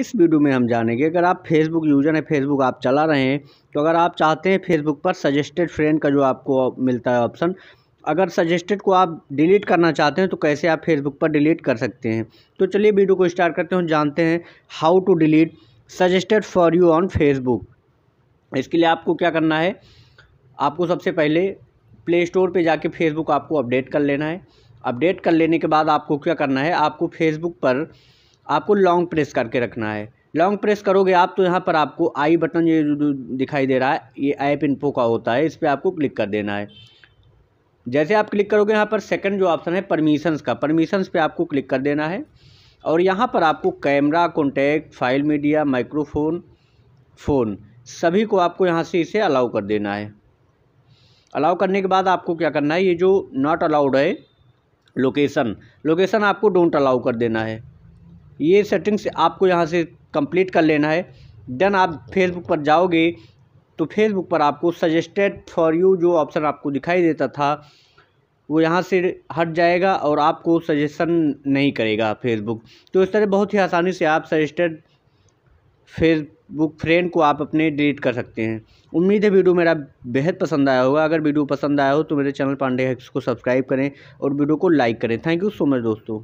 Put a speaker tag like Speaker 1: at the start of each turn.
Speaker 1: इस वीडियो में हम जानेंगे अगर आप फेसबुक यूज़र हैं फेसबुक आप चला रहे हैं तो अगर आप चाहते हैं फेसबुक पर सजेस्टेड फ्रेंड का जो आपको मिलता है ऑप्शन अगर सजेस्टेड को आप डिलीट करना चाहते हैं तो कैसे आप फेसबुक पर डिलीट कर सकते हैं तो चलिए वीडियो को स्टार्ट करते हैं जानते हैं how to delete suggested for you on Facebook इसके लिए आपको क्या करना है आपको सबसे पहले प्ले स्टोर पर जाके फेसबुक आपको अपडेट कर लेना है अपडेट कर लेने के बाद आपको क्या करना है आपको फेसबुक पर आपको लॉन्ग प्रेस करके रखना है लॉन्ग प्रेस करोगे आप तो यहाँ पर आपको आई बटन ये दिखाई दे रहा है ये ऐप इन्फो का होता है इस पर आपको क्लिक कर देना है जैसे आप क्लिक करोगे यहाँ पर सेकंड जो ऑप्शन है परमिशंस का परमिशंस पे आपको क्लिक कर देना है और यहाँ पर आपको camera contact file media microphone phone सभी को आपको यहाँ से इसे अलाउ कर देना है अलाउ करने के बाद आपको क्या करना है ये जो नॉट अलाउड है लोकेशन लोकेशन आपको डोंट अलाउ कर देना है ये सेटिंग्स आपको यहाँ से कंप्लीट कर लेना है देन आप फेसबुक पर जाओगे तो फेसबुक पर आपको सजेस्टेड फॉर यू जो ऑप्शन आपको दिखाई देता था वो यहाँ से हट जाएगा और आपको सजेशन नहीं करेगा फेसबुक तो इस तरह बहुत ही आसानी से आप सजेस्टेड फेसबुक फ्रेंड को आप अपने डिलीट कर सकते हैं उम्मीद है वीडियो मेरा बेहद पसंद आया होगा अगर वीडियो पसंद आया हो तो मेरे चैनल पांडे हैक्स को सब्सक्राइब करें और वीडियो को लाइक करें थैंक यू सो मच दोस्तों